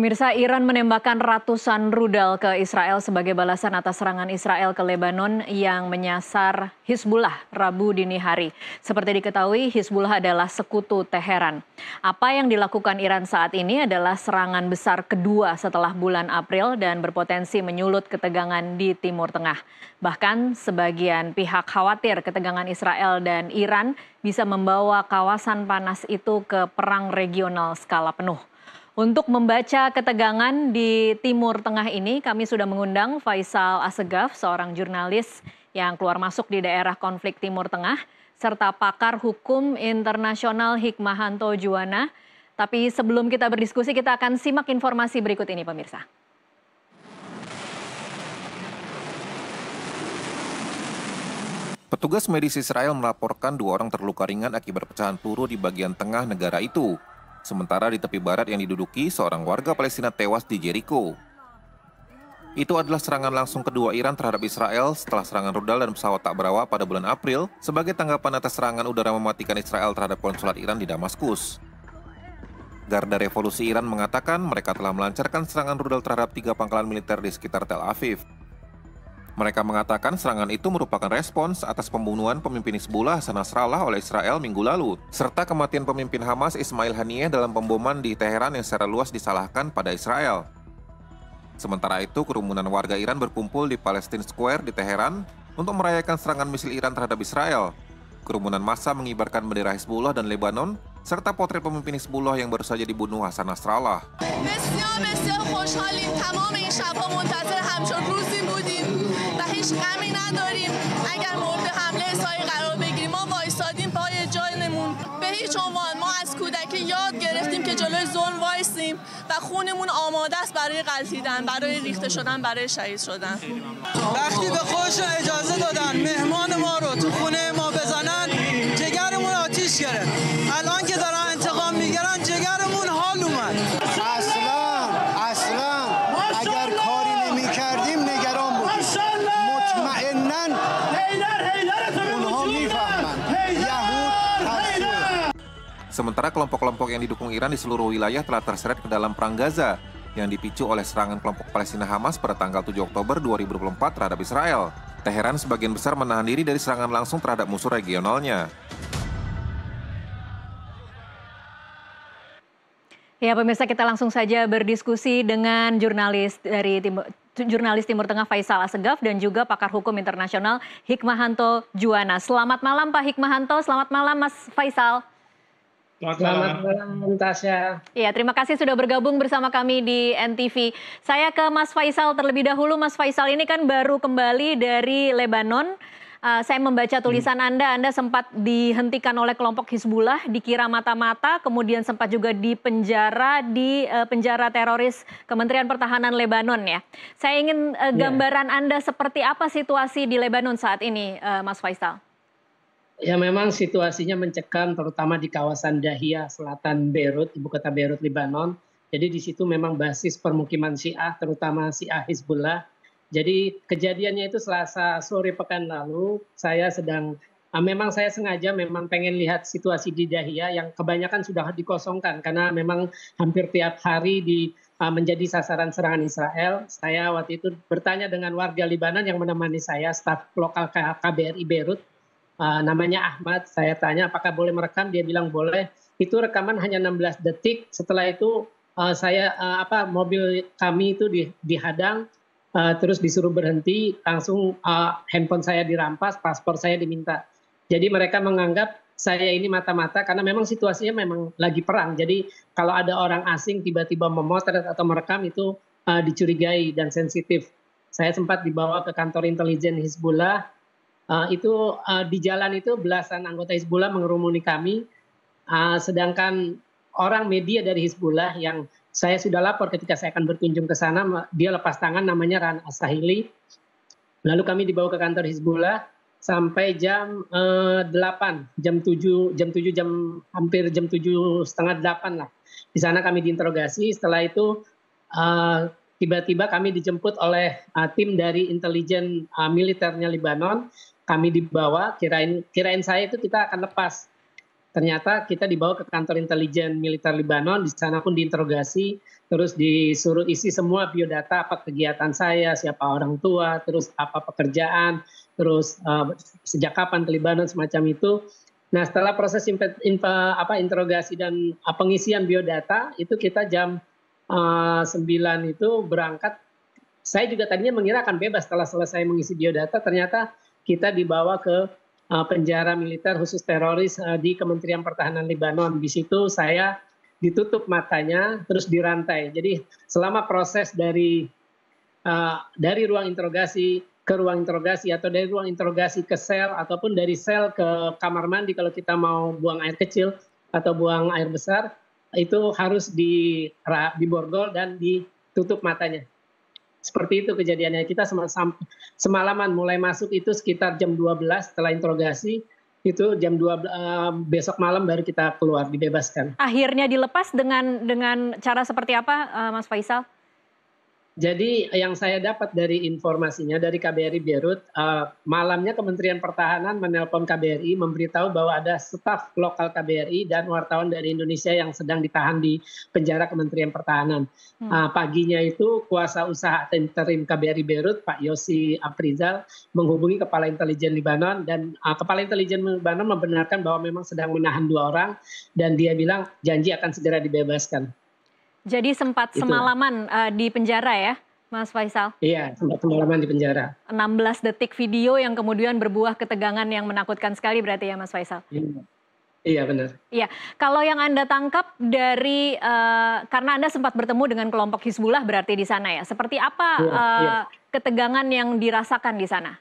Pemirsa Iran menembakkan ratusan rudal ke Israel sebagai balasan atas serangan Israel ke Lebanon yang menyasar Hizbullah Rabu dini hari. Seperti diketahui, Hizbullah adalah sekutu Teheran. Apa yang dilakukan Iran saat ini adalah serangan besar kedua setelah bulan April dan berpotensi menyulut ketegangan di Timur Tengah. Bahkan sebagian pihak khawatir ketegangan Israel dan Iran bisa membawa kawasan panas itu ke perang regional skala penuh. Untuk membaca ketegangan di Timur Tengah ini, kami sudah mengundang Faisal Asegaf, seorang jurnalis yang keluar masuk di daerah konflik Timur Tengah, serta pakar hukum internasional Hikmahanto Juwana. Tapi sebelum kita berdiskusi, kita akan simak informasi berikut ini pemirsa. Petugas medis Israel melaporkan dua orang terluka ringan akibat pecahan peluru di bagian tengah negara itu. Sementara di tepi barat yang diduduki, seorang warga Palestina tewas di Jericho. Itu adalah serangan langsung kedua Iran terhadap Israel setelah serangan rudal dan pesawat tak berawak pada bulan April sebagai tanggapan atas serangan udara mematikan Israel terhadap konsulat Iran di Damaskus. Garda Revolusi Iran mengatakan mereka telah melancarkan serangan rudal terhadap tiga pangkalan militer di sekitar Tel Aviv, mereka mengatakan serangan itu merupakan respons atas pembunuhan pemimpin Hizbullah Hasan Nasrallah oleh Israel minggu lalu, serta kematian pemimpin Hamas Ismail Haniyeh dalam pemboman di Teheran yang secara luas disalahkan pada Israel. Sementara itu, kerumunan warga Iran berkumpul di Palestine Square di Teheran untuk merayakan serangan misil Iran terhadap Israel. Kerumunan massa mengibarkan bendera Hezbollah dan Lebanon, serta potret pemimpin Hezbollah yang baru saja dibunuh Hasan Nasrallah. هیچ غمی نداریم اگر مورد حمله سایه قرار بگیریم ما وایسادیم پای جای نمون به هیچ عنوان ما از کودکی یاد گرفتیم که جلوی ظلم وایسیم و خونمون آماده است برای قلتیدن برای ریخته شدن برای شهید شدن وقتی به خوش اجازه دادن مهمان ما رو تو خونه ما بزنن جگرمون آتیش گرفت Sementara kelompok-kelompok yang didukung Iran di seluruh wilayah telah terseret ke dalam perang Gaza yang dipicu oleh serangan kelompok Palestina Hamas pada tanggal 7 Oktober 2024 terhadap Israel. Teheran sebagian besar menahan diri dari serangan langsung terhadap musuh regionalnya. Ya pemirsa kita langsung saja berdiskusi dengan jurnalis dari tim, jurnalis Timur Tengah Faisal Asegaf dan juga pakar hukum internasional Hikmahanto Juwana. Selamat malam Pak Hikmahanto, selamat malam Mas Faisal. Selamat malam, Tasya. Ya, terima kasih sudah bergabung bersama kami di NTV. Saya ke Mas Faisal terlebih dahulu. Mas Faisal ini kan baru kembali dari Lebanon. Uh, saya membaca tulisan hmm. Anda, Anda sempat dihentikan oleh kelompok Hizbullah, dikira mata-mata, kemudian sempat juga dipenjara di uh, penjara teroris Kementerian Pertahanan Lebanon ya. Saya ingin uh, iya. gambaran yeah. Anda seperti apa situasi di Lebanon saat ini, uh, Mas Faisal. Ya memang situasinya mencekam terutama di kawasan Dahia selatan Beirut, ibu kota Beirut Lebanon. Jadi di situ memang basis permukiman Syiah terutama Syiah Hizbullah. Jadi kejadiannya itu Selasa sore pekan lalu saya sedang ah, memang saya sengaja memang pengen lihat situasi di Dahia yang kebanyakan sudah dikosongkan karena memang hampir tiap hari di ah, menjadi sasaran serangan Israel. Saya waktu itu bertanya dengan warga Lebanon yang menemani saya staf lokal KBRI Beirut uh, namanya Ahmad, saya tanya apakah boleh merekam, dia bilang boleh. Itu rekaman hanya 16 detik. Setelah itu uh, saya uh, apa mobil kami itu di, dihadang, uh, terus disuruh berhenti, langsung uh, handphone saya dirampas, paspor saya diminta. Jadi mereka menganggap saya ini mata-mata karena memang situasinya memang lagi perang. Jadi kalau ada orang asing tiba-tiba memotret atau merekam itu uh, dicurigai dan sensitif. Saya sempat dibawa ke kantor intelijen Hizbullah Uh, itu uh, di jalan itu belasan anggota Hizbullah mengerumuni kami, uh, sedangkan orang media dari Hizbullah yang saya sudah lapor ketika saya akan berkunjung ke sana, dia lepas tangan namanya Ran Asahili. Lalu kami dibawa ke kantor Hizbullah sampai jam uh, 8, jam 7, jam 7, jam hampir jam 7 setengah 8 lah. Di sana kami diinterogasi, setelah itu tiba tiba-tiba kami dijemput oleh uh, tim dari intelijen uh, militernya Lebanon kami dibawa kirain kirain saya itu kita akan lepas ternyata kita dibawa ke kantor intelijen militer Lebanon di sana pun diinterogasi terus disuruh isi semua biodata apa kegiatan saya siapa orang tua terus apa pekerjaan terus uh, sejak kapan ke Lebanon semacam itu nah setelah proses impa, apa interogasi dan uh, pengisian biodata itu kita jam uh, eh, 9 itu berangkat saya juga tadinya mengira akan bebas setelah selesai mengisi biodata ternyata kita dibawa ke uh, penjara militer khusus teroris uh, di Kementerian Pertahanan Lebanon. Di situ saya ditutup matanya terus dirantai. Jadi selama proses dari uh, dari ruang interogasi ke ruang interogasi atau dari ruang interogasi ke sel ataupun dari sel ke kamar mandi kalau kita mau buang air kecil atau buang air besar itu harus di diborgol dan ditutup matanya seperti itu kejadiannya kita semalaman mulai masuk itu sekitar jam 12 setelah interogasi itu jam 2 uh, eh, besok malam baru kita keluar dibebaskan. Akhirnya dilepas dengan dengan cara seperti apa eh, Mas Faisal? jadi yang saya dapat dari informasinya dari KBRI Beirut, uh, malamnya Kementerian Pertahanan menelpon KBRI memberitahu bahwa ada staf lokal KBRI dan wartawan dari Indonesia yang sedang ditahan di penjara Kementerian Pertahanan. Hmm. Uh, paginya itu kuasa usaha interim KBRI Beirut, Pak Yosi Aprizal, menghubungi Kepala Intelijen Libanon dan uh, Kepala Intelijen Libanon membenarkan bahwa memang sedang menahan dua orang dan dia bilang janji akan segera dibebaskan. Jadi sempat semalaman uh, di penjara ya, Mas Faisal? Iya, sempat semalaman di penjara. 16 detik video yang kemudian berbuah ketegangan yang menakutkan sekali berarti ya, Mas Faisal? Iya. Iya benar. Iya, kalau yang anda tangkap dari uh, karena anda sempat bertemu dengan kelompok Hizbullah berarti di sana ya. Seperti apa ya, uh, iya. iya. Eh, ketegangan yang dirasakan di sana?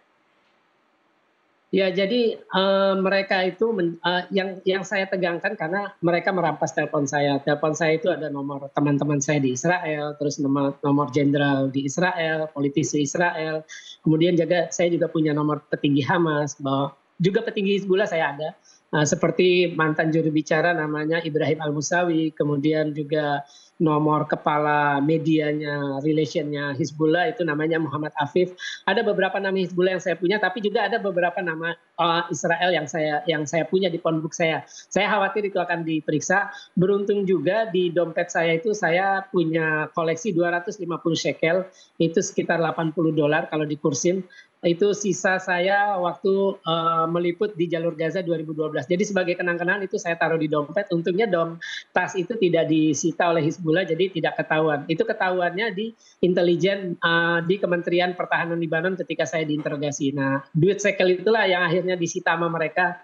Ya, jadi uh, mereka itu men, uh, yang yang saya tegangkan karena mereka merampas telepon saya. Telepon saya itu ada nomor teman-teman saya di Israel, terus nomor nomor jenderal di Israel, politisi Israel. Kemudian juga saya juga punya nomor petinggi Hamas, bahwa juga petinggi Hezbollah saya ada. Uh, seperti mantan juru bicara namanya Ibrahim Al Musawi, kemudian juga nomor kepala medianya, relationnya Hizbullah itu namanya Muhammad Afif. Ada beberapa nama Hizbullah yang saya punya, tapi juga ada beberapa nama uh, Israel yang saya yang saya punya di pondok saya. Saya khawatir itu akan diperiksa. Beruntung juga di dompet saya itu saya punya koleksi 250 shekel, itu sekitar 80 dolar kalau dikursin itu sisa saya waktu uh, meliput di jalur Gaza 2012. Jadi sebagai kenang-kenangan itu saya taruh di dompet. Untungnya dom tas itu tidak disita oleh Hizbullah, jadi tidak ketahuan. Itu ketahuannya di intelijen uh, di Kementerian Pertahanan Lebanon ketika saya diinterogasi. Nah, duit sekel itulah yang akhirnya disita sama mereka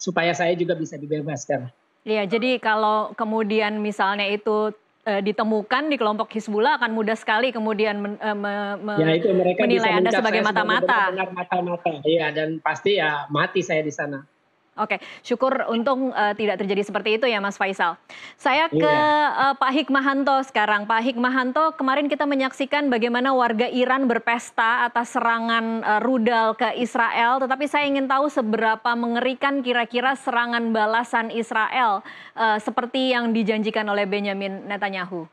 supaya saya juga bisa dibebaskan. Iya, jadi kalau kemudian misalnya itu Eh, ditemukan di kelompok Hizbullah akan mudah sekali kemudian men, uh, me, me, ya, itu mereka menilai Anda sebagai mata-mata. Mata-mata, iya dan pasti ya mati saya di sana. Oke, syukur untung uh, tidak terjadi seperti itu ya Mas Faisal. Saya ke iya. uh, Pak Hikmahanto sekarang. Pak Hikmahanto, kemarin kita menyaksikan bagaimana warga Iran berpesta atas serangan uh, rudal ke Israel, tetapi saya ingin tahu seberapa mengerikan kira-kira serangan balasan Israel uh, seperti yang dijanjikan oleh Benjamin Netanyahu.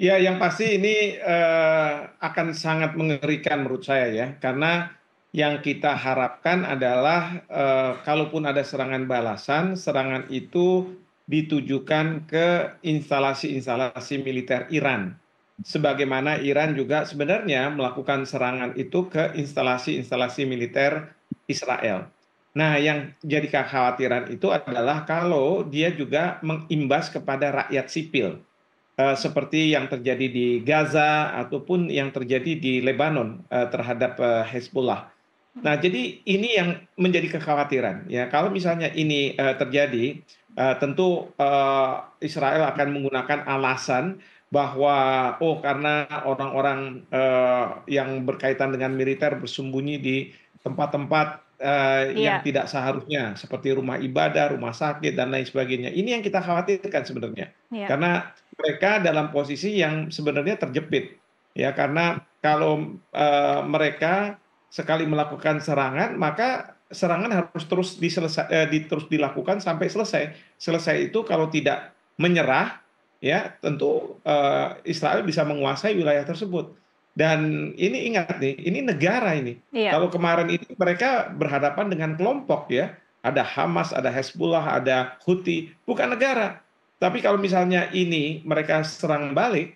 Ya, yang pasti ini uh, akan sangat mengerikan menurut saya ya, karena yang kita harapkan adalah eh, kalaupun ada serangan balasan, serangan itu ditujukan ke instalasi-instalasi militer Iran. Sebagaimana Iran juga sebenarnya melakukan serangan itu ke instalasi-instalasi militer Israel. Nah, yang jadi kekhawatiran itu adalah kalau dia juga mengimbas kepada rakyat sipil, eh, seperti yang terjadi di Gaza ataupun yang terjadi di Lebanon eh, terhadap eh, Hezbollah. Hmm. nah jadi ini yang menjadi kekhawatiran ya kalau misalnya ini eh, terjadi eh, tentu eh, israel akan menggunakan alasan bahwa oh karena orang-orang yang berkaitan dengan militer bersembunyi di tempat-tempat uh, yeah. yang iya. tidak seharusnya seperti rumah ibadah, rumah sakit dan lain sebagainya. Ini yang kita khawatirkan sebenarnya. Yeah. Karena mereka dalam posisi yang sebenarnya terjepit. Ya, karena kalau uh, mereka sekali melakukan serangan maka serangan harus terus diselesa, eh, terus dilakukan sampai selesai. Selesai itu kalau tidak menyerah ya tentu eh, Israel bisa menguasai wilayah tersebut. Dan ini ingat nih, ini negara ini. Iya. Kalau kemarin ini mereka berhadapan dengan kelompok ya, ada Hamas, ada Hezbollah, ada Houthi, bukan negara. Tapi kalau misalnya ini mereka serang balik,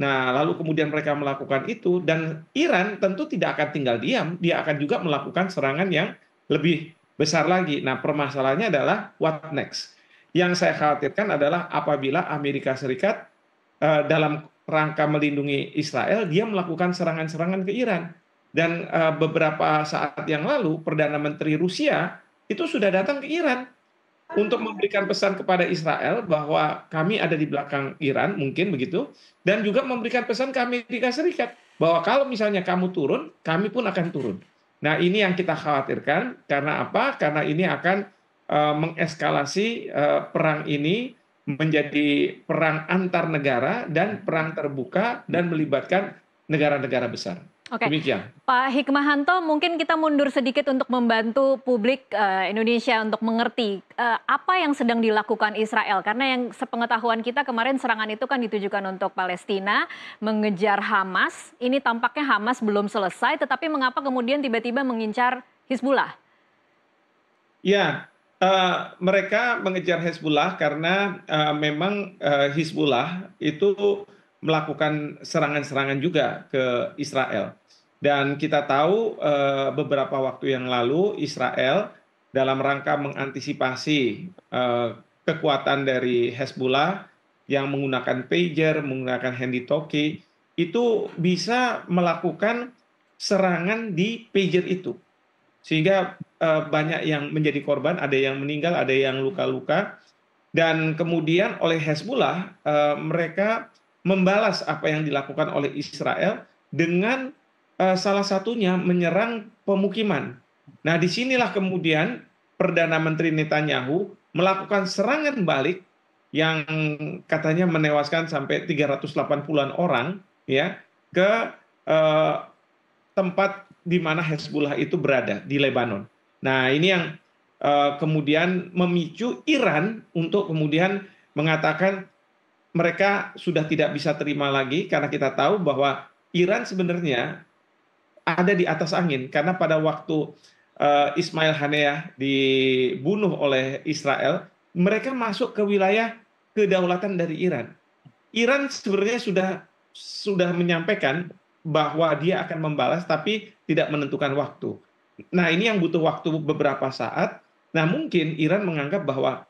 Nah, lalu kemudian mereka melakukan itu dan Iran tentu tidak akan tinggal diam, dia akan juga melakukan serangan yang lebih besar lagi. Nah, permasalahannya adalah what next. Yang saya khawatirkan adalah apabila Amerika Serikat uh, dalam rangka melindungi Israel, dia melakukan serangan-serangan ke Iran. Dan uh, beberapa saat yang lalu Perdana Menteri Rusia itu sudah datang ke Iran untuk memberikan pesan kepada Israel bahwa kami ada di belakang Iran mungkin begitu dan juga memberikan pesan ke Amerika Serikat bahwa kalau misalnya kamu turun kami pun akan turun. Nah, ini yang kita khawatirkan karena apa? Karena ini akan uh, mengeskalasi uh, perang ini menjadi perang antar negara dan perang terbuka dan melibatkan negara-negara besar. Oke. okay. Pak Hikmahanto, mungkin kita mundur sedikit untuk membantu publik uh, Indonesia untuk mengerti uh, apa yang sedang dilakukan Israel. Karena yang sepengetahuan kita kemarin serangan itu kan ditujukan untuk Palestina, mengejar Hamas. Ini tampaknya Hamas belum selesai, tetapi mengapa kemudian tiba-tiba mengincar Hizbullah? Ya, uh, mereka mengejar Hizbullah karena uh, memang uh, Hizbullah itu melakukan serangan-serangan juga ke Israel. Dan kita tahu eh, beberapa waktu yang lalu Israel dalam rangka mengantisipasi eh, kekuatan dari Hezbollah yang menggunakan pager, menggunakan handy talkie itu bisa melakukan serangan di pager itu. Sehingga eh, banyak yang menjadi korban, ada yang meninggal, ada yang luka-luka dan kemudian oleh Hezbollah mereka membalas apa yang dilakukan oleh Israel dengan uh, salah satunya menyerang pemukiman. Nah, disinilah kemudian Perdana Menteri Netanyahu melakukan serangan balik yang katanya menewaskan sampai 380-an orang ya ke eh, tempat di mana Hezbollah itu berada di Lebanon. Nah, ini yang eh, kemudian memicu Iran untuk kemudian mengatakan mereka sudah tidak bisa terima lagi karena kita tahu bahwa Iran sebenarnya ada di atas angin karena pada waktu uh, Ismail Haniyeh dibunuh oleh Israel, mereka masuk ke wilayah kedaulatan dari Iran. Iran sebenarnya sudah sudah menyampaikan bahwa dia akan membalas tapi tidak menentukan waktu. Nah, ini yang butuh waktu beberapa saat. Nah, mungkin Iran menganggap bahwa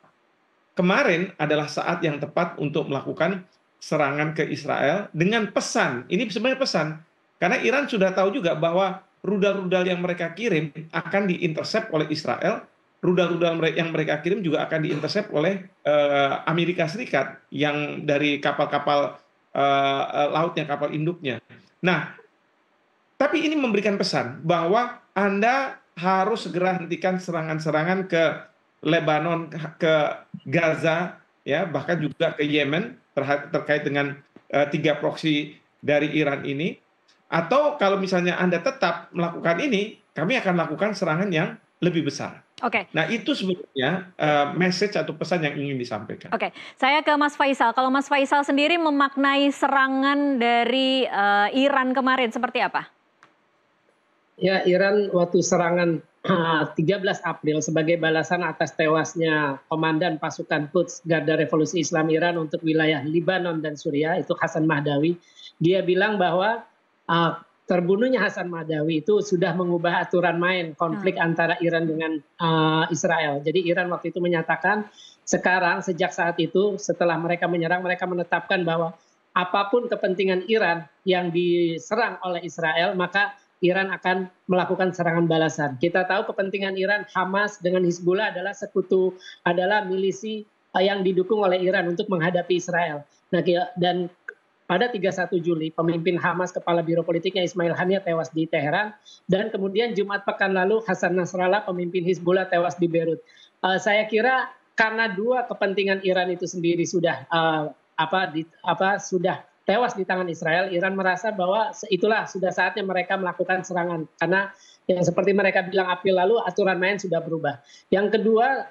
kemarin adalah saat yang tepat untuk melakukan serangan ke Israel dengan pesan. Ini sebenarnya pesan. Karena Iran sudah tahu juga bahwa rudal-rudal yang mereka kirim akan diintersep oleh Israel, rudal-rudal yang mereka kirim juga akan diintersep oleh eh, Amerika Serikat yang dari kapal-kapal eh, eh, lautnya, kapal induknya. Nah, tapi ini memberikan pesan bahwa Anda harus segera hentikan serangan-serangan ke Lebanon ke Gaza ya bahkan juga ke Yemen terkait dengan uh, tiga proksi dari Iran ini atau kalau misalnya Anda tetap melakukan ini kami akan lakukan serangan yang lebih besar. Oke. Okay. Nah itu sebenarnya uh, message atau pesan yang ingin disampaikan. Oke, okay. saya ke Mas Faisal. Kalau Mas Faisal sendiri memaknai serangan dari uh, Iran kemarin seperti apa? ya Iran waktu serangan 13 ah, April sebagai balasan atas tewasnya komandan pasukan Quds Garda Revolusi Islam Iran untuk wilayah Lebanon dan Suriah itu Hasan Mahdawi dia bilang bahwa uh, terbunuhnya Hasan Mahdawi itu sudah mengubah aturan main konflik hmm. antara Iran dengan uh, Israel. Jadi Iran waktu itu menyatakan sekarang sejak saat itu setelah mereka menyerang mereka menetapkan bahwa apapun kepentingan Iran yang diserang oleh Israel maka Iran akan melakukan serangan balasan. Kita tahu kepentingan Iran Hamas dengan Hizbullah adalah sekutu adalah milisi eh, yang didukung oleh Iran untuk menghadapi Israel. Nah, dan pada 31 Juli pemimpin Hamas kepala biro politiknya Ismail Hania tewas di Teheran dan kemudian Jumat pekan lalu Hasan Nasrallah pemimpin Hizbullah tewas di Beirut. Uh, saya kira karena dua kepentingan Iran itu sendiri sudah uh, apa di, apa sudah tewas di tangan Israel, Iran merasa bahwa itulah sudah saatnya mereka melakukan serangan karena yang seperti mereka bilang April lalu aturan main sudah berubah. Yang kedua,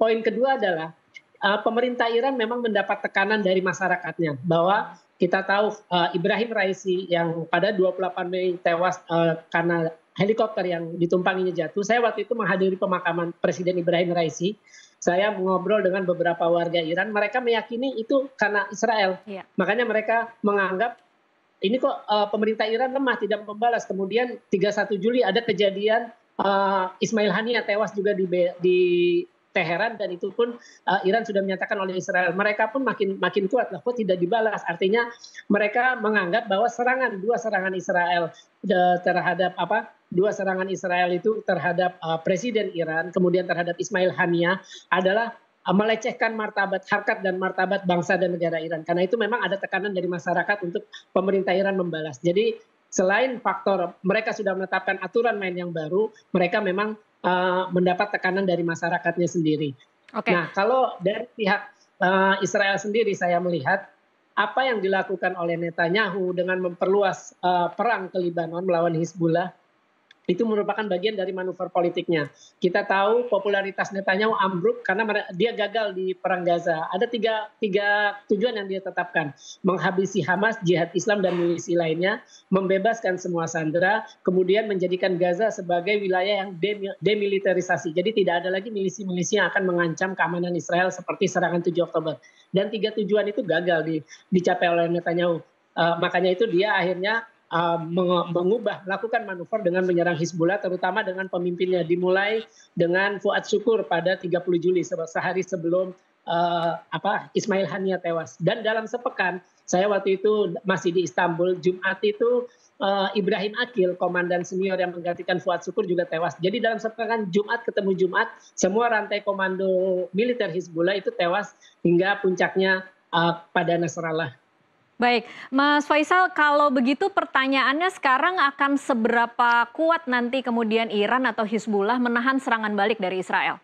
poin kedua adalah eh, pemerintah Iran memang mendapat tekanan dari masyarakatnya bahwa kita tahu eh, Ibrahim Raisi yang pada 28 Mei tewas eh, karena helikopter yang ditumpanginya jatuh. Saya waktu itu menghadiri pemakaman Presiden Ibrahim Raisi saya mengobrol dengan beberapa warga Iran, mereka meyakini itu karena Israel. Ya. Makanya mereka menganggap ini kok uh, pemerintah Iran lemah tidak membalas. Kemudian 31 Juli ada kejadian uh, Ismail Hania tewas juga di di Teheran dan itu pun uh, Iran sudah menyatakan oleh Israel. Mereka pun makin makin kuat lah kok tidak dibalas. Artinya mereka menganggap bahwa serangan dua serangan Israel terhadap apa dua serangan Israel itu terhadap uh, Presiden Iran, kemudian terhadap Ismail Hania adalah uh, melecehkan martabat harkat dan martabat bangsa dan negara Iran. Karena itu memang ada tekanan dari masyarakat untuk pemerintah Iran membalas. Jadi selain faktor mereka sudah menetapkan aturan main yang baru, mereka memang uh, mendapat tekanan dari masyarakatnya sendiri. Okay. Nah kalau dari pihak uh, Israel sendiri saya melihat apa yang dilakukan oleh Netanyahu dengan memperluas uh, perang ke Libanon melawan Hizbullah itu merupakan bagian dari manuver politiknya. Kita tahu popularitas Netanyahu ambruk karena dia gagal di perang Gaza. Ada tiga, tiga tujuan yang dia tetapkan. Menghabisi Hamas, jihad Islam, dan milisi lainnya. Membebaskan semua sandera. Kemudian menjadikan Gaza sebagai wilayah yang demilitarisasi. Jadi tidak ada lagi milisi-milisi yang akan mengancam keamanan Israel seperti serangan 7 Oktober. Dan tiga tujuan itu gagal di, dicapai oleh Netanyahu. Uh, makanya itu dia akhirnya Um, mengubah, melakukan manuver dengan menyerang Hizbullah, terutama dengan pemimpinnya. Dimulai dengan Fuad Syukur pada 30 Juli, sehari sebelum uh, apa Ismail Haniya tewas. Dan dalam sepekan, saya waktu itu masih di Istanbul, Jumat itu uh, Ibrahim Akil, komandan senior yang menggantikan Fuad Syukur juga tewas. Jadi dalam sepekan Jumat ketemu Jumat, semua rantai komando militer Hizbullah itu tewas hingga puncaknya uh, pada Nasrallah. Baik, Mas Faisal, kalau begitu pertanyaannya sekarang akan seberapa kuat nanti kemudian Iran atau Hizbullah menahan serangan balik dari Israel?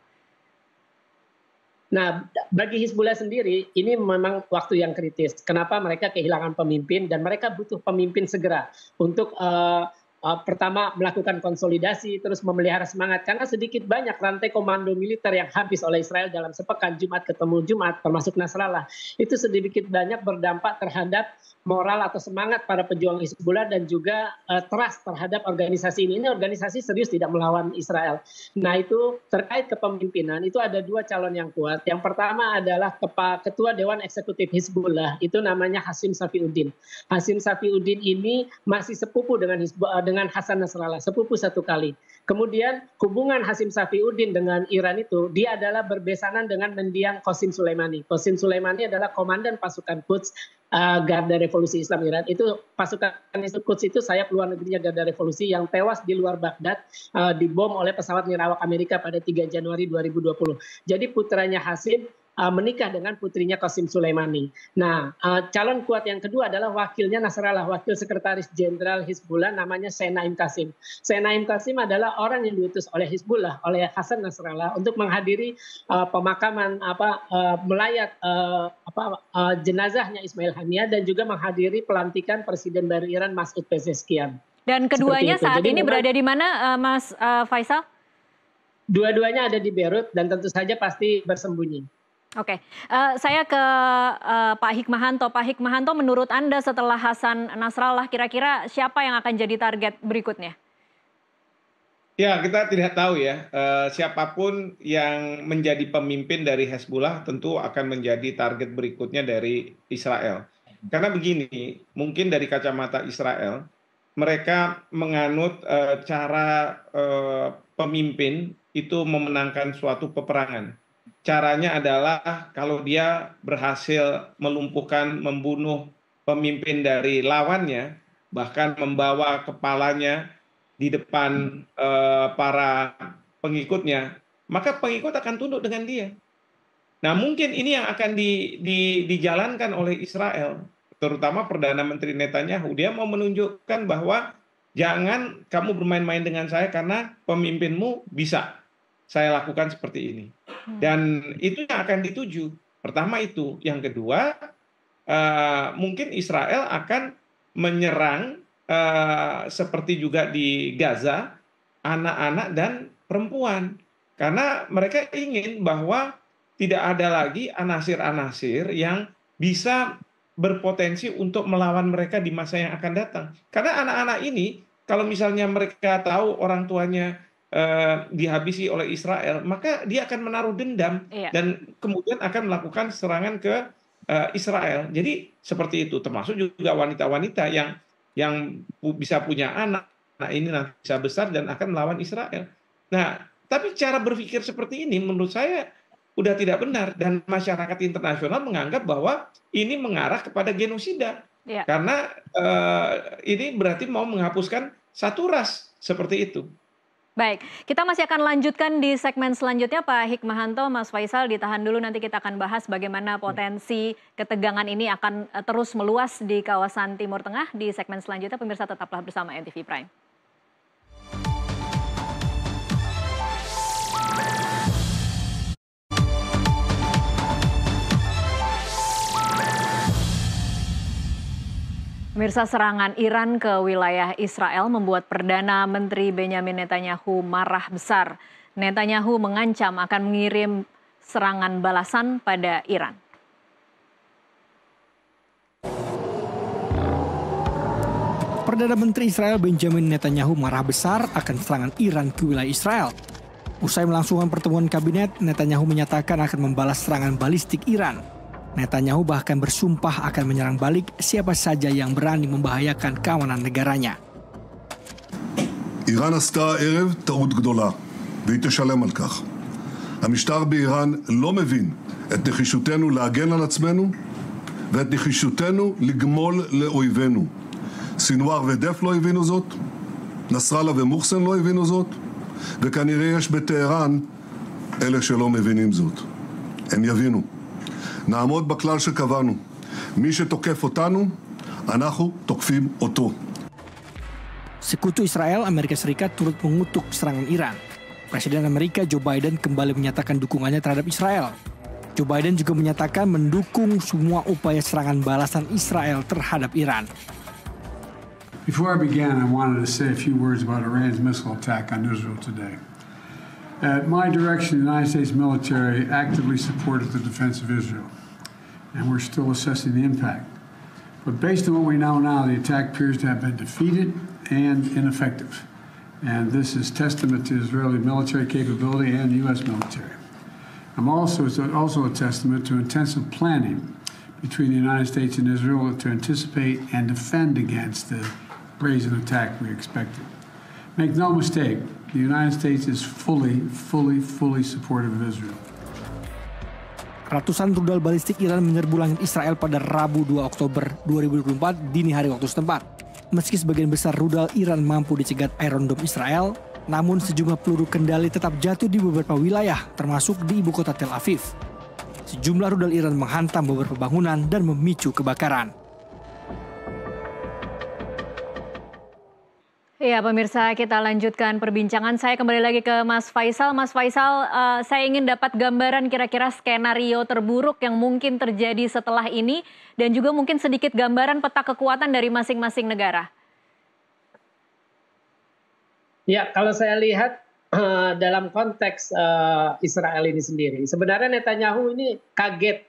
Nah, bagi Hizbullah sendiri, ini memang waktu yang kritis. Kenapa mereka kehilangan pemimpin dan mereka butuh pemimpin segera untuk uh, Eh, pertama melakukan konsolidasi terus memelihara semangat karena sedikit banyak rantai komando militer yang habis oleh Israel dalam sepekan Jumat ketemu Jumat termasuk Nasrallah itu sedikit banyak berdampak terhadap moral atau semangat para pejuang Hezbollah dan juga uh, trust terhadap organisasi ini ini organisasi serius tidak melawan Israel. Nah itu terkait kepemimpinan itu ada dua calon yang kuat. Yang pertama adalah ketua Dewan Eksekutif Hizbullah itu namanya Hasim Safiuddin. Hasim Safiuddin ini masih sepupu dengan Hezbollah eh, dengan Hasan Nasrallah, sepupu satu kali. Kemudian hubungan Hasim Safiuddin dengan Iran itu, dia adalah berbesanan dengan mendiang Qasim Sulaimani. Qasim Sulaimani adalah komandan pasukan Quds uh, Garda Revolusi Islam Iran. Itu pasukan itu Quds itu sayap luar negerinya Garda Revolusi yang tewas di luar Baghdad uh, dibom oleh pesawat nirawak Amerika pada 3 Januari 2020. Jadi putranya Hasim Uh, menikah dengan putrinya Qasim Sulaimani. Nah, uh, calon kuat yang kedua adalah wakilnya Nasrallah, wakil sekretaris jenderal Hizbullah namanya Senaim Qasim. Senaim Qasim adalah orang yang diutus oleh Hizbullah, oleh Hasan Nasrallah untuk menghadiri uh, pemakaman apa uh, melayat uh, apa uh, jenazahnya Ismail Haniyah dan juga menghadiri pelantikan presiden baru Iran Masud Pezeshkian. Dan keduanya saat Jadi ini berada di mana uh, Mas uh, Faisal? Dua-duanya ada di Beirut dan tentu saja pasti bersembunyi. Oke, okay. uh, eh, saya ke uh, Pak Hikmahanto. Pak Hikmahanto, menurut Anda setelah Hasan Nasrallah, kira-kira siapa yang akan jadi target berikutnya? Ya, kita tidak tahu ya. Uh, siapapun yang menjadi pemimpin dari Hezbollah tentu akan menjadi target berikutnya dari Israel. Karena begini, mungkin dari kacamata Israel, mereka menganut uh, cara uh, pemimpin itu memenangkan suatu peperangan caranya adalah kalau dia berhasil melumpuhkan, membunuh pemimpin dari lawannya, bahkan membawa kepalanya di depan eh, para pengikutnya, maka pengikut akan tunduk dengan dia. Nah, mungkin ini yang akan di, di, dijalankan oleh Israel, terutama Perdana Menteri Netanyahu. Dia mau menunjukkan bahwa jangan kamu bermain-main dengan saya karena pemimpinmu bisa saya lakukan seperti ini. Hmm. Dan itu yang akan dituju. Pertama itu, yang kedua uh, mungkin Israel akan menyerang uh, seperti juga di Gaza anak-anak dan perempuan karena mereka ingin bahwa tidak ada lagi anasir-anasir yang bisa berpotensi untuk melawan mereka di masa yang akan datang. Karena anak-anak ini kalau misalnya mereka tahu orang tuanya Eh, dihabisi oleh Israel, maka dia akan menaruh dendam iya. dan kemudian akan melakukan serangan ke uh, Israel. Jadi seperti itu, termasuk juga wanita-wanita yang yang bisa punya anak, nah ini nanti bisa besar dan akan melawan Israel. Nah, tapi cara berpikir seperti ini menurut saya udah tidak benar dan masyarakat internasional menganggap bahwa ini mengarah kepada genosida Iya. karena uh, ini berarti mau menghapuskan satu ras seperti itu. Baik, kita masih akan lanjutkan di segmen selanjutnya Pak Hikmahanto, Mas Faisal ditahan dulu nanti kita akan bahas bagaimana potensi ketegangan ini akan eh, terus meluas di kawasan Timur Tengah di segmen selanjutnya. Pemirsa tetaplah bersama MTV Prime. Pemirsa serangan Iran ke wilayah Israel membuat Perdana Menteri Benjamin Netanyahu marah besar. Netanyahu mengancam akan mengirim serangan balasan pada Iran. Perdana Menteri Israel Benjamin Netanyahu marah besar akan serangan Iran ke wilayah Israel. Usai melangsungkan pertemuan kabinet, Netanyahu menyatakan akan membalas serangan balistik Iran. Netanyahu bahkan bersumpah akan menyerang balik siapa saja yang berani membahayakan keamanan negaranya. Iran עשתה הערב טעות גדולה, והיא תשלם על כך. המשטר באיראן לא מבין את נחישותנו להגן על עצמנו ואת נחישותנו לגמול לאויבינו. סנוואר ודף לא הבינו זאת, נסראללה ומוחסן לא הבינו זאת, וכנראה יש בטהרן אלה שלא מבינים זאת. הם יבינו. נעמוד בכלל שקבענו. מי שתוקף אותנו, אנחנו תוקפים אותו. Sekutu Israel, Amerika Serikat turut mengutuk serangan Iran. Presiden Amerika Joe Biden kembali menyatakan dukungannya terhadap Israel. Joe Biden juga menyatakan mendukung semua upaya serangan balasan Israel terhadap Iran. Before I began, I wanted to say a few words about Iran's missile attack on Israel today. At uh, my direction, the United States military actively supported the defense of Israel, and we're still assessing the impact. But based on what we know now, the attack appears to have been defeated and ineffective. And this is testament to Israeli military capability and U.S. military. I'm also, it's also a testament to intensive planning between the United States and Israel to anticipate and defend against the brazen attack we expected. Make no mistake, The United States is fully, fully, fully supportive of Israel. Ratusan rudal balistik Iran menyerbu langit Israel pada Rabu 2 Oktober 2024 dini hari waktu setempat. Meski sebagian besar rudal Iran mampu dicegat Iron Dome Israel, namun sejumlah peluru kendali tetap jatuh di beberapa wilayah, termasuk di ibu kota Tel Aviv. Sejumlah rudal Iran menghantam beberapa bangunan dan memicu kebakaran. Ya pemirsa kita lanjutkan perbincangan saya kembali lagi ke Mas Faisal. Mas Faisal uh, saya ingin dapat gambaran kira-kira skenario terburuk yang mungkin terjadi setelah ini dan juga mungkin sedikit gambaran peta kekuatan dari masing-masing negara. Ya kalau saya lihat uh, dalam konteks uh, Israel ini sendiri sebenarnya Netanyahu ini kaget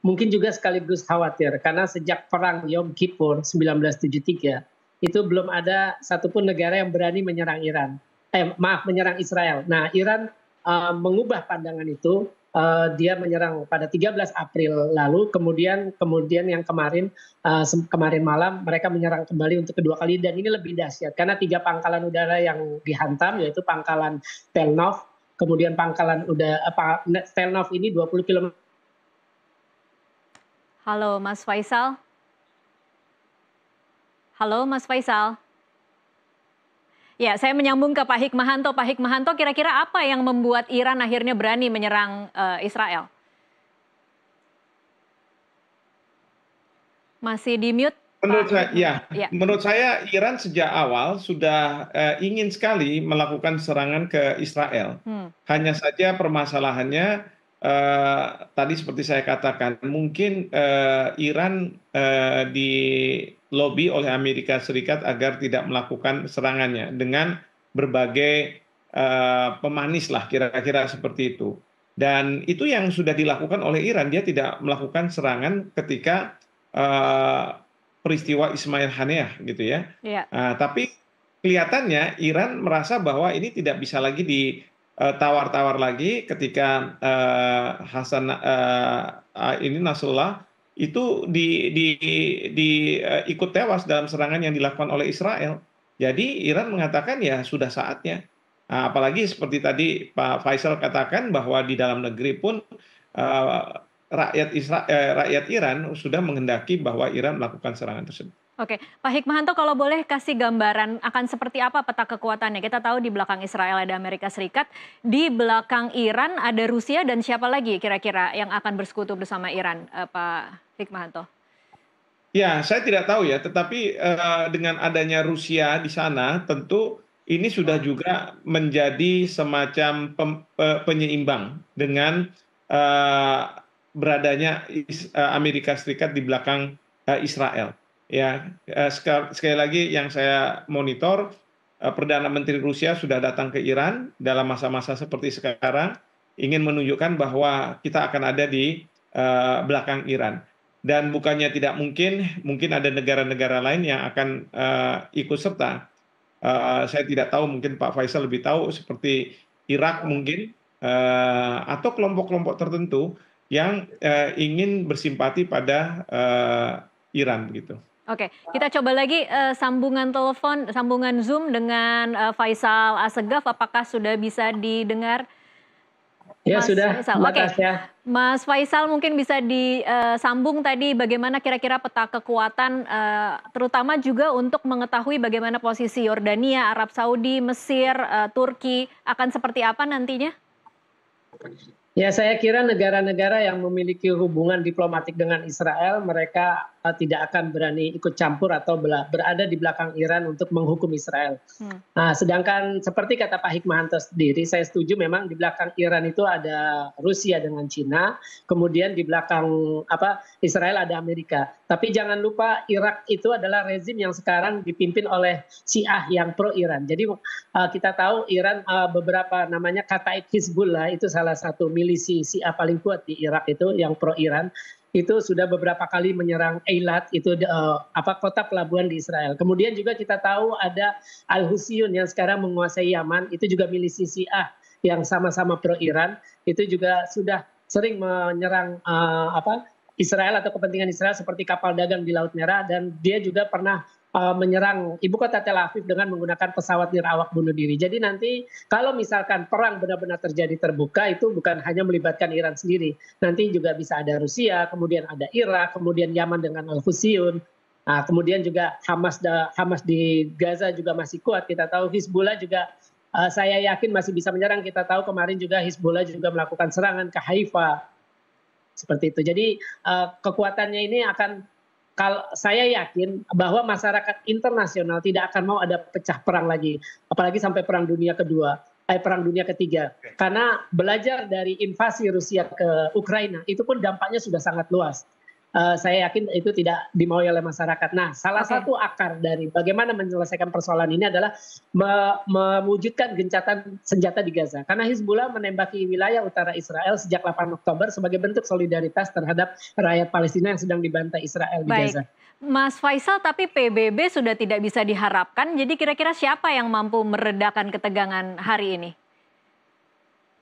mungkin juga sekaligus khawatir karena sejak perang Yom Kippur 1973 itu belum ada satupun negara yang berani menyerang Iran. Eh, maaf, menyerang Israel. Nah, Iran uh, mengubah pandangan itu. Uh, dia menyerang pada 13 April lalu, kemudian kemudian yang kemarin uh, kemarin malam mereka menyerang kembali untuk kedua kali dan ini lebih dahsyat karena tiga pangkalan udara yang dihantam yaitu pangkalan Tel Nov, kemudian pangkalan udah apa Tel Nov ini 20 km. Halo Mas Faisal. Halo Mas Faisal. Ya, saya menyambung ke Pak Hikmahanto. Pak Hikmahanto, kira-kira apa yang membuat Iran akhirnya berani menyerang uh, Israel? Masih di mute? Menurut saya, ya. ya. Menurut saya Iran sejak awal sudah uh, ingin sekali melakukan serangan ke Israel. Hmm. Hanya saja permasalahannya Eh, tadi seperti saya katakan mungkin eh, iran eh, di lobby oleh amerika serikat agar tidak melakukan serangannya dengan berbagai pemanis lah kira-kira seperti itu dan itu yang sudah dilakukan oleh Iran dia tidak melakukan serangan ketika uh, peristiwa Ismail Haniyeh gitu ya. Yeah. Iya. Uh, tapi kelihatannya Iran merasa bahwa ini tidak bisa lagi di Eh, tawar-tawar lagi ketika uh, Hasan uh, ini Nasrullah itu di, di, di uh, ikut tewas dalam serangan yang dilakukan oleh Israel. Jadi Iran mengatakan ya sudah saatnya. Nah, apalagi seperti tadi Pak Faisal katakan bahwa di dalam negeri pun uh, rakyat Isra eh, rakyat Iran sudah menghendaki bahwa Iran melakukan serangan tersebut. Oke, Pak Hikmahanto kalau boleh kasih gambaran akan seperti apa peta kekuatannya. Kita tahu di belakang Israel ada Amerika Serikat, di belakang Iran ada Rusia dan siapa lagi kira-kira yang akan bersekutu bersama Iran, eh, Pak Hikmahanto? Ya, saya tidak tahu ya, tetapi uh, dengan adanya Rusia di sana tentu ini sudah juga menjadi semacam pem, pe, penyeimbang dengan uh, beradanya Amerika Serikat di belakang uh, Israel ya eh, sekali lagi yang saya monitor eh, perdana menteri Rusia sudah datang ke Iran dalam masa-masa seperti sekarang ingin menunjukkan bahwa kita akan ada di eh, belakang Iran dan bukannya tidak mungkin mungkin ada negara-negara lain yang akan ikut serta saya tidak tahu mungkin Pak Faisal lebih tahu seperti Irak mungkin atau kelompok-kelompok tertentu yang ingin bersimpati pada Iran gitu. Oke, kita coba lagi uh, sambungan telepon, sambungan Zoom dengan uh, Faisal Asegaf. Apakah sudah bisa didengar? Ya Mas sudah. Faisal. Oke, ya. Mas Faisal mungkin bisa disambung eh, tadi bagaimana kira-kira peta kekuatan, uh, terutama juga untuk mengetahui bagaimana posisi Yordania, Arab Saudi, Mesir, uh, Turki akan seperti apa nantinya? Ya saya kira negara-negara yang memiliki hubungan diplomatik dengan Israel, mereka tidak akan berani ikut campur atau berada di belakang Iran untuk menghukum Israel. Hmm. Nah, sedangkan seperti kata Pak Hikmahanto sendiri, saya setuju memang di belakang Iran itu ada Rusia dengan Cina, kemudian di belakang apa Israel ada Amerika. Tapi jangan lupa Irak itu adalah rezim yang sekarang dipimpin oleh Syiah yang pro Iran. Jadi uh, kita tahu Iran uh, beberapa namanya kata Hizbullah itu salah satu milisi Syiah paling kuat di Irak itu yang pro Iran itu sudah beberapa kali menyerang Eilat itu uh, apa kota pelabuhan di Israel. Kemudian juga kita tahu ada Al Husyun yang sekarang menguasai Yaman itu juga milisi Syiah yang sama-sama pro Iran itu juga sudah sering menyerang uh, apa Israel atau kepentingan Israel seperti kapal dagang di Laut Merah dan dia juga pernah uh, menyerang ibu kota Tel Aviv dengan menggunakan pesawat nirawak bunuh diri. Jadi nanti kalau misalkan perang benar-benar terjadi terbuka itu bukan hanya melibatkan Iran sendiri. Nanti juga bisa ada Rusia, kemudian ada Irak, kemudian Yaman dengan Al-Fusiun. Nah, kemudian juga Hamas da, Hamas di Gaza juga masih kuat. Kita tahu Hizbullah juga uh, saya yakin masih bisa menyerang. Kita tahu kemarin juga Hizbullah juga melakukan serangan ke Haifa. Seperti itu. Jadi uh, kekuatannya ini akan kalau saya yakin bahwa masyarakat internasional tidak akan mau ada pecah perang lagi, apalagi sampai perang dunia kedua, eh, perang dunia ketiga. Karena belajar dari invasi Rusia ke Ukraina itu pun dampaknya sudah sangat luas. Eh, saya yakin itu tidak dimaui oleh masyarakat. Nah, salah okay. satu akar dari bagaimana menyelesaikan persoalan ini adalah me mewujudkan gencatan senjata di Gaza. Karena Hizbullah menembaki wilayah utara Israel sejak 8 Oktober sebagai bentuk solidaritas terhadap rakyat Palestina yang sedang dibantai Israel di Baik. Gaza. Mas Faisal, tapi PBB sudah tidak bisa diharapkan. Jadi kira-kira siapa yang mampu meredakan ketegangan hari ini?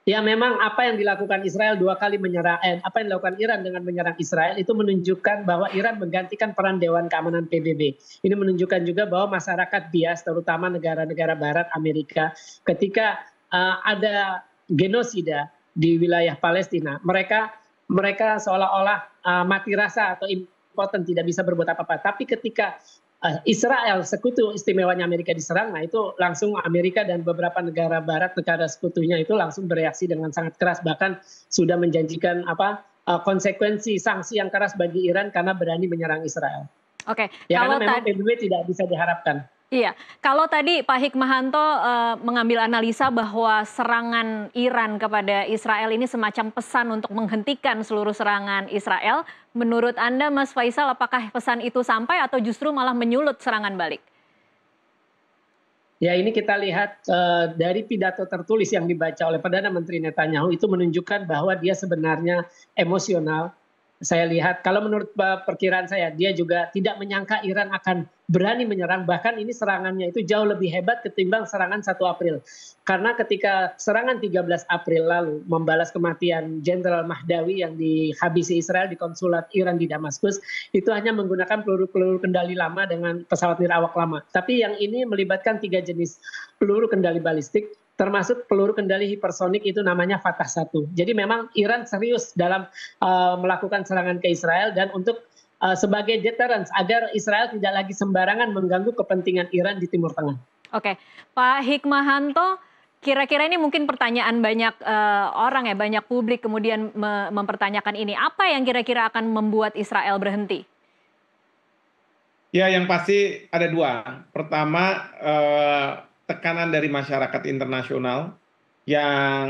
Ya memang apa yang dilakukan Israel dua kali menyerang, eh, apa yang dilakukan Iran dengan menyerang Israel itu menunjukkan bahwa Iran menggantikan peran Dewan Keamanan PBB. Ini menunjukkan juga bahwa masyarakat bias, terutama negara-negara Barat Amerika, ketika uh, ada genosida di wilayah Palestina, mereka mereka seolah-olah uh, mati rasa atau impoten tidak bisa berbuat apa-apa. Tapi ketika Eh, Israel sekutu istimewanya Amerika diserang, nah itu langsung Amerika dan beberapa negara Barat, negara sekutunya itu langsung bereaksi dengan sangat keras, bahkan sudah menjanjikan apa eh, konsekuensi sanksi yang keras bagi Iran karena berani menyerang Israel. Oke, okay. ya, kalau karena memang PBB tidak bisa diharapkan. Iya, kalau tadi Pak Hikmahanto uh, mengambil analisa bahwa serangan Iran kepada Israel ini semacam pesan untuk menghentikan seluruh serangan Israel. Menurut Anda, Mas Faisal, apakah pesan itu sampai atau justru malah menyulut serangan balik? Ya, ini kita lihat uh, dari pidato tertulis yang dibaca oleh Perdana Menteri Netanyahu itu menunjukkan bahwa dia sebenarnya emosional saya lihat kalau menurut eh, perkiraan saya dia juga tidak menyangka Iran akan berani menyerang bahkan ini serangannya itu jauh lebih hebat ketimbang serangan 1 April. Karena ketika serangan 13 April lalu membalas kematian Jenderal Mahdawi yang dihabisi Israel di konsulat Iran di Damaskus itu hanya menggunakan peluru-peluru kendali lama dengan pesawat nirawak lama. Tapi yang ini melibatkan tiga jenis peluru kendali balistik termasuk peluru kendali hipersonik itu namanya Fatah 1. Jadi memang Iran serius dalam uh, melakukan serangan ke Israel dan untuk uh, sebagai deterrence agar Israel tidak lagi sembarangan mengganggu kepentingan Iran di Timur Tengah. Oke, Pak Hikmahanto, kira-kira ini mungkin pertanyaan banyak uh, orang ya, banyak publik kemudian me mempertanyakan ini. Apa yang kira-kira akan membuat Israel berhenti? Ya, yang pasti ada dua. Pertama, uh, tekanan dari masyarakat internasional yang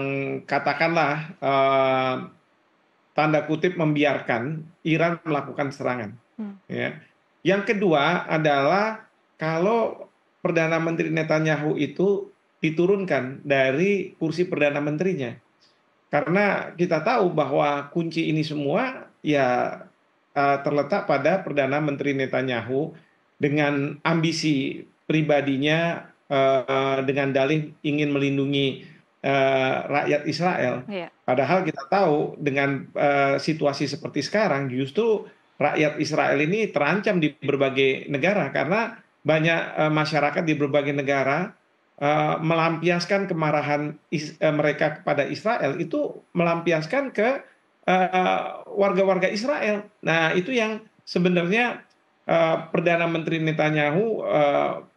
katakanlah eh, tanda kutip membiarkan Iran melakukan serangan. Hmm. Ya. Yang kedua adalah kalau Perdana Menteri Netanyahu itu diturunkan dari kursi Perdana Menterinya. Karena kita tahu bahwa kunci ini semua ya eh, terletak pada Perdana Menteri Netanyahu dengan ambisi pribadinya Eh, dengan dalih ingin melindungi eh, rakyat Israel. Iya. Padahal kita tahu dengan eh, situasi seperti sekarang justru rakyat Israel ini terancam di berbagai negara karena banyak masyarakat di berbagai negara melampiaskan kemarahan mereka kepada Israel itu melampiaskan ke warga-warga Israel. Nah itu yang sebenarnya Perdana Menteri Netanyahu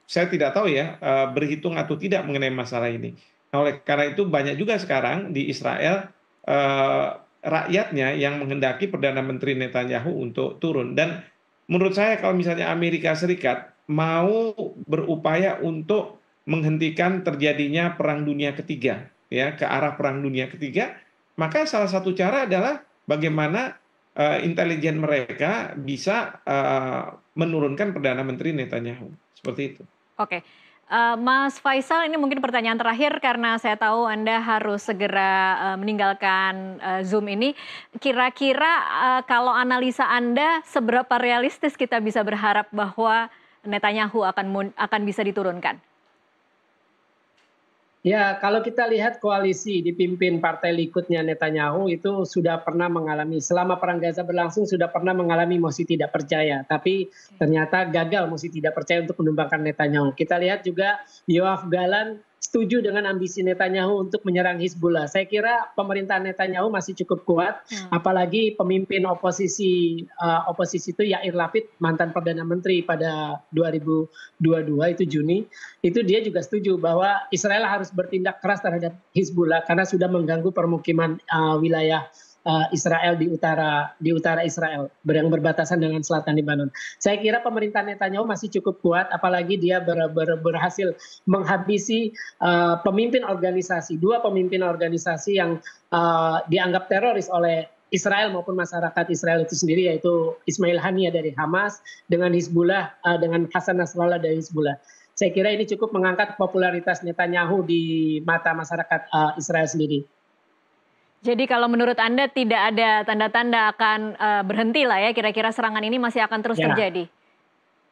saya tidak tahu ya eh, berhitung atau tidak mengenai masalah ini. Nah, oleh karena itu banyak juga sekarang di Israel eh, rakyatnya yang menghendaki Perdana Menteri Netanyahu untuk turun. Dan menurut saya kalau misalnya Amerika Serikat mau berupaya untuk menghentikan terjadinya perang dunia ketiga, ya ke arah perang dunia ketiga, maka salah satu cara adalah bagaimana uh, intelijen mereka bisa uh, menurunkan perdana menteri Netanyahu seperti itu. Oke. Uh, Mas Faisal, ini mungkin pertanyaan terakhir karena saya tahu Anda harus segera uh, meninggalkan uh, Zoom ini. Kira-kira uh, kalau analisa Anda seberapa realistis kita bisa berharap bahwa Netanyahu akan akan bisa diturunkan? ya kalau kita lihat koalisi dipimpin partai likutnya netanyahu itu sudah pernah mengalami selama perang gaza berlangsung sudah pernah mengalami mosi tidak percaya tapi ternyata gagal mosi tidak percaya untuk menumbangkan netanyahu kita lihat juga yoav galan setuju dengan ambisi Netanyahu untuk menyerang Hizbullah. Saya kira pemerintahan Netanyahu masih cukup kuat, hmm. apalagi pemimpin oposisi uh, oposisi itu Yair Lapid, mantan perdana menteri pada 2022 itu Juni, itu dia juga setuju bahwa Israel harus bertindak keras terhadap Hizbullah karena sudah mengganggu permukiman uh, wilayah Eh, Israel di utara di utara Israel yang berbatasan dengan selatan di Lebanon. Saya kira pemerintah Netanyahu masih cukup kuat apalagi dia ber, ber, berhasil menghabisi uh, pemimpin organisasi, dua pemimpin organisasi yang uh, dianggap teroris oleh Israel maupun masyarakat Israel itu sendiri yaitu Ismail Haniyah dari Hamas dengan Hizbullah uh, dengan Hasan Nasrallah dari Hizbullah. Saya kira ini cukup mengangkat popularitas Netanyahu di mata masyarakat uh, Israel sendiri. Jadi kalau menurut Anda tidak ada tanda-tanda akan uh, eh, berhenti lah ya, kira-kira serangan ini masih akan terus ya. terjadi?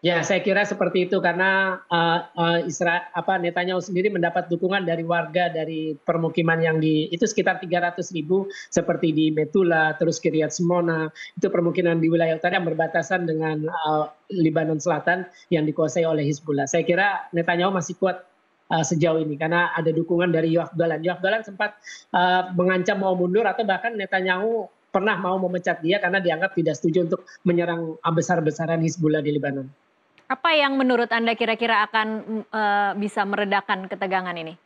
Ya, saya kira seperti itu karena uh, uh, Isra, apa Netanyahu sendiri mendapat dukungan dari warga dari permukiman yang di itu sekitar 300 ribu seperti di Metula, terus Kiryat Semona itu permukiman di wilayah utara yang berbatasan dengan uh, Lebanon Selatan yang dikuasai oleh Hizbullah. Saya kira Netanyahu masih kuat Eh, sejauh ini karena ada dukungan dari Yoav Galan. Yoav Galan sempat uh, mengancam mau mundur atau bahkan Netanyahu pernah mau memecat dia karena dianggap tidak setuju untuk menyerang besar-besaran Hizbullah di Lebanon. Apa yang menurut Anda kira-kira akan uh, bisa meredakan ketegangan ini?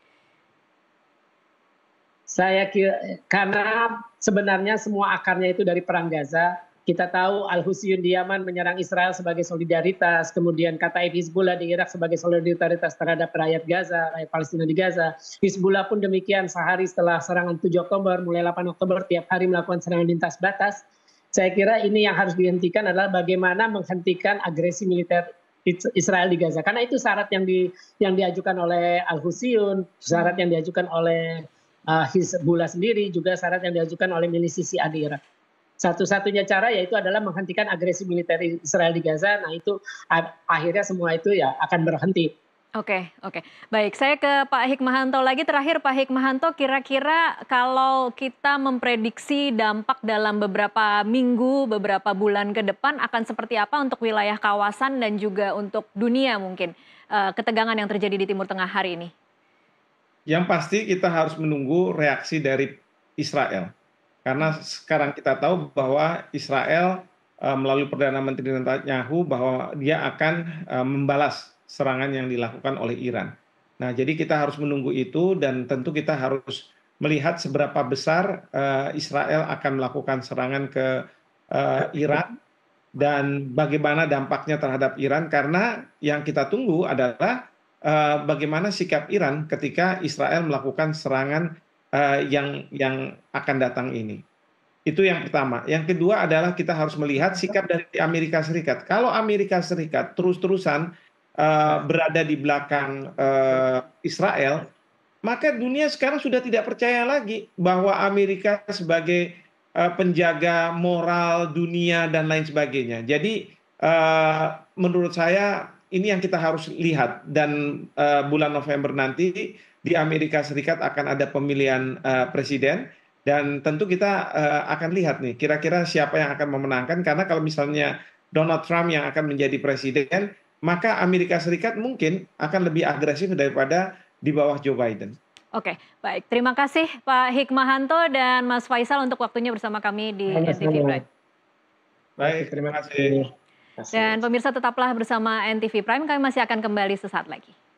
Saya kira karena sebenarnya semua akarnya itu dari perang Gaza, kita tahu Al-Husyun di Yaman menyerang Israel sebagai solidaritas, kemudian kata Hizbullah di Irak sebagai solidaritas terhadap rakyat Gaza, rakyat Palestina di Gaza. Hizbullah pun demikian sehari setelah serangan 7 Oktober, mulai 8 Oktober tiap hari melakukan serangan lintas batas. Saya kira ini yang harus dihentikan adalah bagaimana menghentikan agresi militer Israel di Gaza. Karena itu syarat yang di yang diajukan oleh Al-Husyun, syarat yang diajukan oleh uh, Hizbullah sendiri juga syarat yang diajukan oleh milisi Syiah di Irak satu-satunya cara yaitu adalah menghentikan agresi militer Israel di Gaza. Nah itu akhirnya semua itu ya akan berhenti. Oke, oke. Baik, saya ke Pak Hikmahanto lagi. Terakhir Pak Hikmahanto, kira-kira kalau kita memprediksi dampak dalam beberapa minggu, beberapa bulan ke depan akan seperti apa untuk wilayah kawasan dan juga untuk dunia mungkin eh, ketegangan yang terjadi di Timur Tengah hari ini? Yang pasti kita harus menunggu reaksi dari Israel karena sekarang kita tahu bahwa Israel eh, melalui Perdana Menteri Netanyahu bahwa dia akan eh, membalas serangan yang dilakukan oleh Iran. Nah, jadi kita harus menunggu itu dan tentu kita harus melihat seberapa besar eh, Israel akan melakukan serangan ke Iran dan bagaimana dampaknya terhadap Iran karena yang kita tunggu adalah bagaimana sikap Iran ketika Israel melakukan serangan Eh, yang yang akan datang ini. Itu yang pertama. Yang kedua adalah kita harus melihat sikap dari Amerika Serikat. Kalau Amerika Serikat terus-terusan uh, berada di belakang uh, Israel, maka dunia sekarang sudah tidak percaya lagi bahwa Amerika sebagai uh, penjaga moral dunia dan lain sebagainya. Jadi uh, menurut saya ini yang kita harus lihat dan uh, bulan November nanti di Amerika Serikat akan ada pemilihan uh, presiden dan tentu kita uh, akan lihat nih kira-kira siapa yang akan memenangkan karena kalau misalnya Donald Trump yang akan menjadi presiden maka Amerika Serikat mungkin akan lebih agresif daripada di bawah Joe Biden. Oke, baik. Terima kasih Pak Hikmahanto dan Mas Faisal untuk waktunya bersama kami di NTV Prime. Baik, terima kasih. Dan pemirsa tetaplah bersama NTV Prime, kami masih akan kembali sesaat lagi.